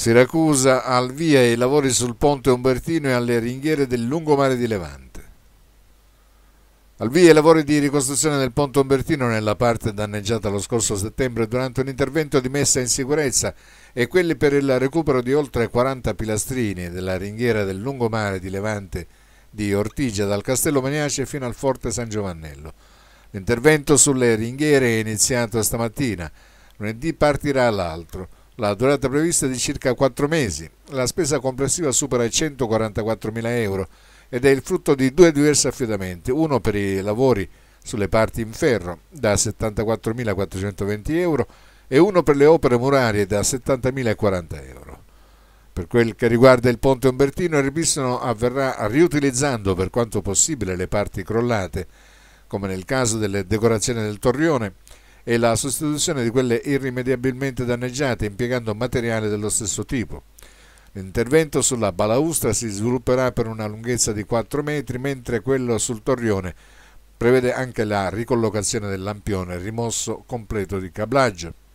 Siracusa al via i lavori sul ponte Umbertino e alle ringhiere del lungomare di Levante. Al via i lavori di ricostruzione del ponte Umbertino nella parte danneggiata lo scorso settembre durante un intervento di messa in sicurezza e quelli per il recupero di oltre 40 pilastrini della ringhiera del lungomare di Levante di Ortigia dal Castello Maniace fino al Forte San Giovannello. L'intervento sulle ringhiere è iniziato stamattina, lunedì partirà l'altro. La durata prevista è di circa 4 mesi. La spesa complessiva supera i 144.000 euro ed è il frutto di due diversi affidamenti, uno per i lavori sulle parti in ferro da 74.420 euro e uno per le opere murarie da 70.040 euro. Per quel che riguarda il ponte Umbertino, il ripristino avverrà riutilizzando per quanto possibile le parti crollate, come nel caso delle decorazioni del torrione, e la sostituzione di quelle irrimediabilmente danneggiate impiegando materiale dello stesso tipo. L'intervento sulla balaustra si svilupperà per una lunghezza di 4 metri, mentre quello sul torrione prevede anche la ricollocazione del lampione rimosso completo di cablaggio.